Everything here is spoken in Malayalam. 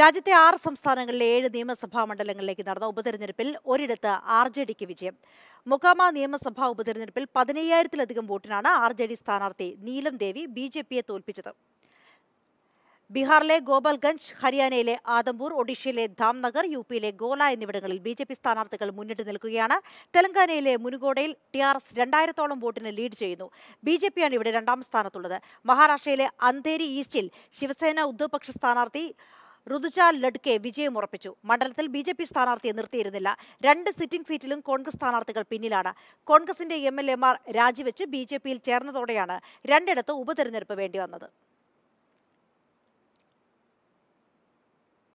രാജ്യത്തെ ആറ് സംസ്ഥാനങ്ങളിലെ ഏഴ് നിയമസഭാ മണ്ഡലങ്ങളിലേക്ക് നടന്ന ഉപതെരഞ്ഞെടുപ്പിൽ ഒരിടത്ത് ആർ ജെ ഡിക്ക് വിജയം മൊക്കാമ നിയമസഭാ ഉപതെരഞ്ഞെടുപ്പിൽ പതിനയ്യായിരത്തിലധികം വോട്ടിനാണ് ആർ ജെ ഡി സ്ഥാനാർത്ഥി നീലം ദേവി ബി ജെ പിയെ തോൽപ്പിച്ചത് ബീഹാറിലെ ഗോപാൽഗഞ്ച് ഹരിയാനയിലെ ആദംപൂർ ഒഡീഷയിലെ ധാംനഗർ യു പിയിലെ ഗോല എന്നിവിടങ്ങളിൽ ബി ജെ പി സ്ഥാനാർത്ഥികൾ മുന്നിട്ട് നിൽക്കുകയാണ് തെലങ്കാനയിലെ മുനുകോടയിൽ ടി ആർ എസ് രണ്ടായിരത്തോളം വോട്ടിന് ലീഡ് ചെയ്യുന്നു ബി ജെ പിയാണ് ഇവിടെ രണ്ടാം സ്ഥാനത്തുള്ളത് മഹാരാഷ്ട്രയിലെ അന്തേരി ഈസ്റ്റിൽ ശിവസേന ഉദ്ധവ് സ്ഥാനാർത്ഥി ഋതുജ ലഡ്കെ ഉറപ്പിച്ചു മണ്ഡലത്തിൽ ബി ജെ പി സ്ഥാനാർത്ഥിയെ നിർത്തിയിരുന്നില്ല രണ്ട് സിറ്റിംഗ് സീറ്റിലും കോൺഗ്രസ് സ്ഥാനാർത്ഥികൾ പിന്നിലാണ് കോൺഗ്രസിന്റെ എം എൽ എമാർ രാജിവെച്ച് ബി ജെ പിയിൽ ചേർന്നതോടെയാണ് രണ്ടിടത്ത് ഉപതെരഞ്ഞെടുപ്പ് വേണ്ടി വന്നത്